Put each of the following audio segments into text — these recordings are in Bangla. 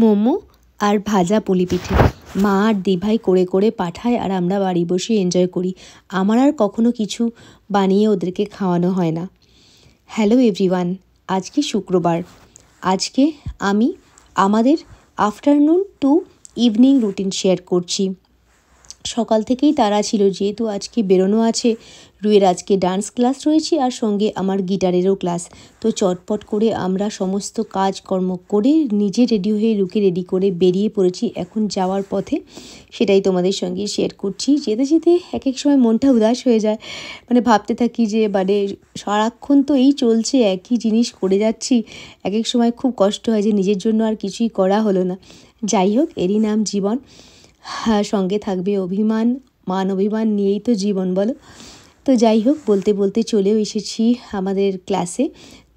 মোমো আর ভাজা পুলি পিঠে মা আর দিভাই করে করে পাঠায় আর আমরা বাড়ি বসে এনজয় করি আমার আর কখনো কিছু বানিয়ে ওদেরকে খাওয়ানো হয় না হ্যালো এভরিওয়ান আজকে শুক্রবার আজকে আমি আমাদের afternoon to evening routine share করছি সকাল থেকেই তারা ছিল যেহেতু আজকে বেরোনো আছে রুয়ের আজকে ডান্স ক্লাস রয়েছে আর সঙ্গে আমার গিটারেরও ক্লাস তো চটপট করে আমরা সমস্ত কাজকর্ম করে নিজে রেডি হয়ে রুকে রেডি করে বেরিয়ে পড়েছি এখন যাওয়ার পথে সেটাই তোমাদের সঙ্গে শেয়ার করছি যেতে যেতে এক এক সময় মনটা উদাস হয়ে যায় মানে ভাবতে থাকি যে মানে সারাক্ষণ তো এই চলছে একই জিনিস করে যাচ্ছি এক এক সময় খুব কষ্ট হয় যে নিজের জন্য আর কিছুই করা হলো না যাই হোক এরই নাম জীবন হ্যাঁ, সঙ্গে থাকবে অভিমান মান অভিমান নিয়েই তো জীবন বলো তো যাই হোক বলতে বলতে চলেও এসেছি আমাদের ক্লাসে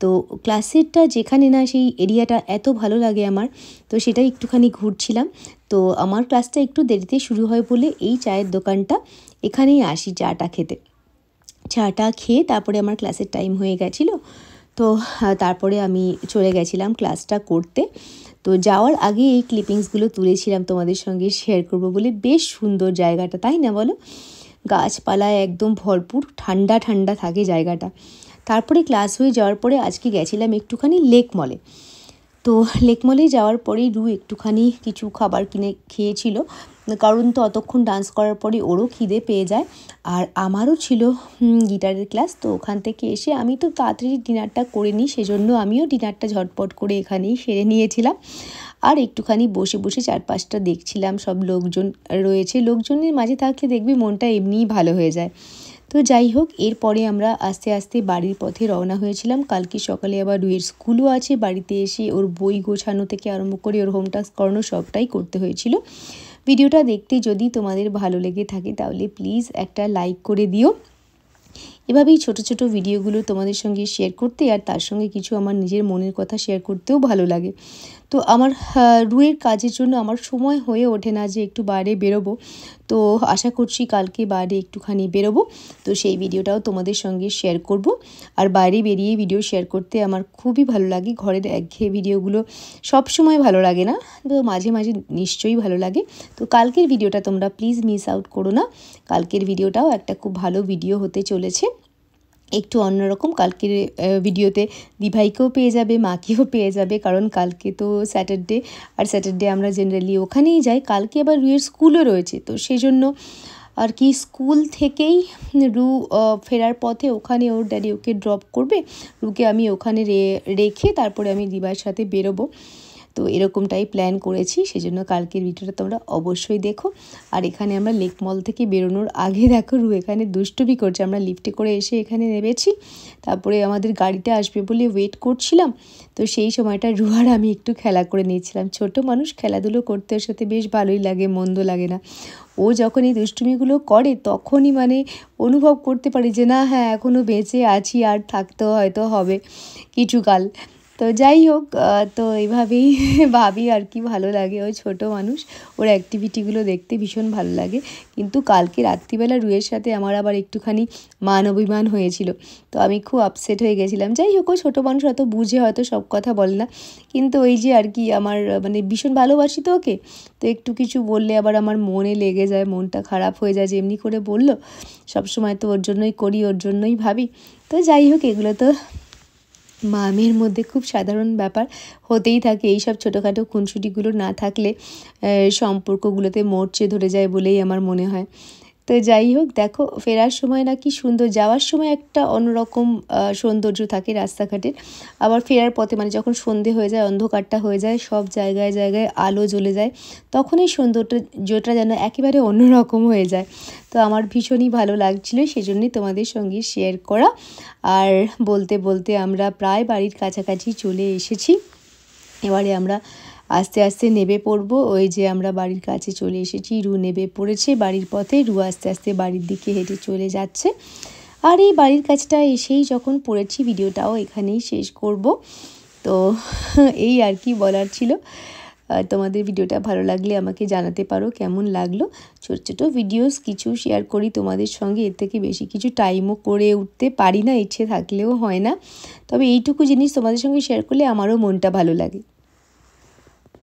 তো ক্লাসেরটা যেখানে না সেই এরিয়াটা এত ভালো লাগে আমার তো সেটা একটুখানি ঘুরছিলাম তো আমার ক্লাসটা একটু দেরিতে শুরু হয় বলে এই চায়ের দোকানটা এখানেই আসি চাটা খেতে চাটা খেয়ে তারপরে আমার ক্লাসের টাইম হয়ে গেছিলো তো তারপরে আমি চলে গেছিলাম ক্লাসটা করতে তো যাওয়ার আগে এই ক্লিপিংসগুলো তুলেছিলাম তোমাদের সঙ্গে শেয়ার করব বলে বেশ সুন্দর জায়গাটা তাই না বলো গাছপালায় একদম ভরপুর ঠান্ডা ঠান্ডা থাকে জায়গাটা তারপরে ক্লাস হয়ে যাওয়ার পরে আজকে গেছিলাম একটুখানি লেক মলে তো লেকমলে যাওয়ার পরেই রু একটুখানি কিছু খাবার কিনে খেয়েছিল কারণ তো অতক্ষণ ডান্স করার পরে ওরও খিদে পেয়ে যায় আর আমারও ছিল গিটারের ক্লাস তো ওখান থেকে এসে আমি তো তাড়াতাড়ি ডিনারটা করে নিই সেজন্য আমিও ডিনারটা ঝটপট করে এখানেই সেরে নিয়েছিলাম আর একটুখানি বসে বসে চারপাশটা দেখছিলাম সব লোকজন রয়েছে লোকজনের মাঝে থাকলে দেখবি মনটা এমনিই ভালো হয়ে যায় তো যাই হোক এরপরে আমরা আস্তে আস্তে বাড়ির পথে রওনা হয়েছিলাম কালকে সকালে আবার রুয়ের স্কুলও আছে বাড়িতে এসে ওর বই গোছানো থেকে আরম্ভ করে ওর হোম টাস্ক করানো সবটাই করতে হয়েছিল ভিডিওটা দেখতে যদি তোমাদের ভালো লেগে থাকে তাহলে প্লিজ একটা লাইক করে দিও এভাবেই ছোট ছোট ভিডিওগুলো তোমাদের সঙ্গে শেয়ার করতে আর তার সঙ্গে কিছু আমার নিজের মনের কথা শেয়ার করতেও ভালো লাগে তো আমার হ্যাঁ, রুয়ের কাজের জন্য আমার সময় হয়ে ওঠে না যে একটু বাইরে বেরোবো তো আশা করছি কালকে বাইরে একটুখানি বেরোবো তো সেই ভিডিওটাও তোমাদের সঙ্গে শেয়ার করব আর বাইরে বেরিয়ে ভিডিও শেয়ার করতে আমার খুবই ভালো লাগে ঘরের একঘেয়ে ভিডিওগুলো সব সময় ভালো লাগে না তো মাঝে মাঝে নিশ্চয়ই ভালো লাগে তো কালকের ভিডিওটা তোমরা প্লিজ মিস আউট করো না কালকের ভিডিওটাও একটা খুব ভালো ভিডিও হতে চলেছে একটু অন্যরকম কালকের ভিডিওতে দিভাইকেও পেয়ে যাবে মাকেও পেয়ে যাবে কারণ কালকে তো স্যাটারডে আর স্যাটারডে আমরা জেনারেলি ওখানেই যাই কালকে আবার রুয়ের স্কুলও রয়েছে তো সেজন্য আর কি স্কুল থেকেই রু ফেরার পথে ওখানে ওর ড্যাডি ওকে ড্রপ করবে রুকে আমি ওখানে রেখে তারপরে আমি দিবার সাথে বেরোবো তো এরকমটাই প্ল্যান করেছি সেজন্য কালকের ভিডিওটা তোমরা অবশ্যই দেখো আর এখানে আমরা লেক মল থেকে বেরোনোর আগে দেখো রু এখানে দুষ্টুমি করছে আমরা লিফটে করে এসে এখানে নেমেছি তারপরে আমাদের গাড়িটা আসবে বলে ওয়েট করছিলাম তো সেই সময়টা রু আর আমি একটু খেলা করে নিয়েছিলাম ছোট মানুষ খেলাধুলো করতে সাথে বেশ ভালোই লাগে মন্দ লাগে না ও যখন এই দুষ্টুমিগুলো করে তখনই মানে অনুভব করতে পারি যে না হ্যাঁ এখনও বেঁচে আছি আর থাকতে হয়তো হবে কিছুকাল তো যাই হোক তো এইভাবেই ভাবি আর কি ভালো লাগে ওই ছোট মানুষ ওর অ্যাক্টিভিটিগুলো দেখতে ভীষণ ভালো লাগে কিন্তু কালকে রাত্রিবেলা রুয়ের সাথে আমার আবার একটুখানি মান অভিমান হয়েছিল তো আমি খুব আপসেট হয়ে গেছিলাম যাই হোক ও ছোটো মানুষ অত বুঝে হয়তো সব কথা বলে না কিন্তু ওই যে আর কি আমার মানে ভীষণ ভালোবাসি তো ওকে তো একটু কিছু বললে আবার আমার মনে লেগে যায় মনটা খারাপ হয়ে যায় যে এমনি করে বললো সবসময় তো ওর জন্যই করি ওর জন্যই ভাবি তো যাই হোক এগুলো তো মামের মধ্যে খুব সাধারণ ব্যাপার হতেই থাকে এই সব ছোটোখাটো খুনসুটিগুলো না থাকলে সম্পর্কগুলোতে মরচে ধরে যায় বলেই আমার মনে হয় তো যাই হোক দেখো ফেরার সময় নাকি সুন্দর যাওয়ার সময় একটা অন্যরকম সৌন্দর্য থাকে রাস্তাঘাটের আবার ফেরার পথে মানে যখন সন্ধে হয়ে যায় অন্ধকারটা হয়ে যায় সব জায়গায় জায়গায় আলো জ্বলে যায় তখন এই সৌন্দর্যটা যেন একেবারে অন্যরকম হয়ে যায় তো আমার ভীষণই ভালো লাগছিলো সেজন্যই তোমাদের সঙ্গে শেয়ার করা আর বলতে বলতে আমরা প্রায় বাড়ির কাছাকাছি চলে এসেছি এবারে আমরা আস্তে আস্তে নেবে পড়বো ওই যে আমরা বাড়ির কাছে চলে এসেছি রু নেবে পড়েছে বাড়ির পথে রু আস্তে আস্তে বাড়ির দিকে হেঁটে চলে যাচ্ছে আর এই বাড়ির কাছটা এসেই যখন পড়েছি ভিডিওটাও এখানেই শেষ করব তো এই আর কি বলার ছিল তোমাদের ভিডিওটা ভালো লাগলে আমাকে জানাতে পারো কেমন লাগলো ছোটো ছোটো ভিডিওস কিছু শেয়ার করি তোমাদের সঙ্গে এর থেকে বেশি কিছু টাইমও করে উঠতে পারি না ইচ্ছে থাকলেও হয় না তবে এইটুকু জিনিস তোমাদের সঙ্গে শেয়ার করলে আমারও মনটা ভালো লাগে